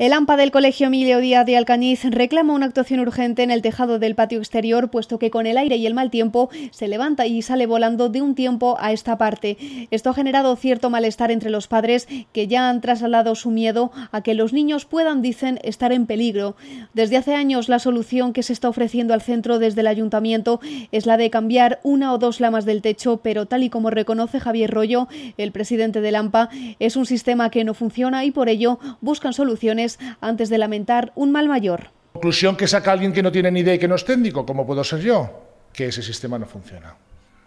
El AMPA del Colegio Emilio Díaz de Alcañiz reclama una actuación urgente en el tejado del patio exterior, puesto que con el aire y el mal tiempo se levanta y sale volando de un tiempo a esta parte. Esto ha generado cierto malestar entre los padres que ya han trasladado su miedo a que los niños puedan, dicen, estar en peligro. Desde hace años la solución que se está ofreciendo al centro desde el ayuntamiento es la de cambiar una o dos lamas del techo, pero tal y como reconoce Javier Rollo, el presidente del AMPA, es un sistema que no funciona y por ello buscan soluciones antes de lamentar un mal mayor. Conclusión que saca alguien que no tiene ni idea y que no es técnico, como puedo ser yo, que ese sistema no funciona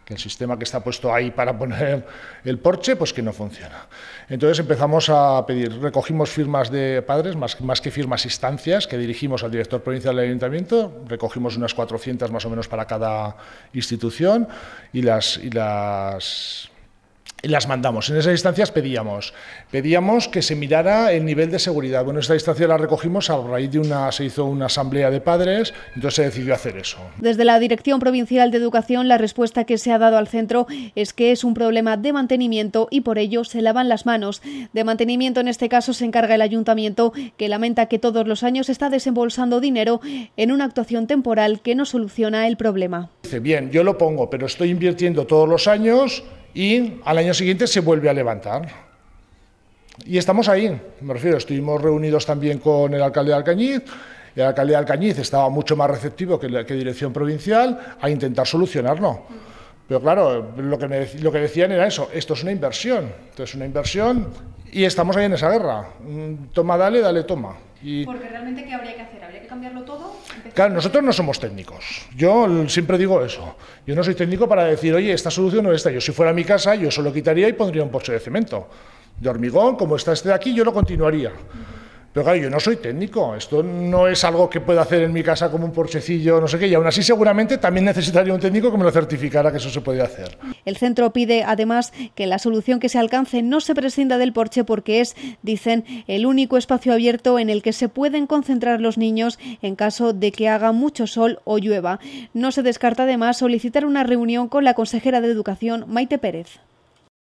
que el sistema que está puesto ahí para poner el porche, pues que no funciona. Entonces empezamos a pedir, recogimos firmas de padres, más, más que firmas instancias, que dirigimos al director provincial del ayuntamiento, recogimos unas 400 más o menos para cada institución y las, y las las mandamos. En esas instancias pedíamos, pedíamos que se mirara el nivel de seguridad. Bueno, esta instancia la recogimos a raíz de una, se hizo una asamblea de padres, entonces se decidió hacer eso. Desde la Dirección Provincial de Educación, la respuesta que se ha dado al centro es que es un problema de mantenimiento y por ello se lavan las manos. De mantenimiento en este caso se encarga el ayuntamiento, que lamenta que todos los años está desembolsando dinero en una actuación temporal que no soluciona el problema. Dice, bien, yo lo pongo, pero estoy invirtiendo todos los años y al año siguiente se vuelve a levantar. Y estamos ahí, me refiero, estuvimos reunidos también con el alcalde de Alcañiz, y el alcalde de Alcañiz estaba mucho más receptivo que, la, que dirección provincial a intentar solucionarlo. Pero claro, lo que, lo que decían era eso, esto es una inversión, esto es una inversión y estamos ahí en esa guerra, mm, toma, dale, dale, toma. Porque realmente, ¿qué habría que hacer? ¿Habría que cambiarlo todo? Claro, nosotros no somos técnicos. Yo siempre digo eso. Yo no soy técnico para decir, oye, esta solución no esta. Yo, si fuera a mi casa, yo solo quitaría y pondría un poche de cemento. De hormigón, como está este de aquí, yo lo continuaría. Pero claro, yo no soy técnico, esto no es algo que pueda hacer en mi casa como un porchecillo, no sé qué, y aún así seguramente también necesitaría un técnico que me lo certificara que eso se podía hacer. El centro pide además que la solución que se alcance no se prescinda del porche porque es, dicen, el único espacio abierto en el que se pueden concentrar los niños en caso de que haga mucho sol o llueva. No se descarta además solicitar una reunión con la consejera de Educación, Maite Pérez.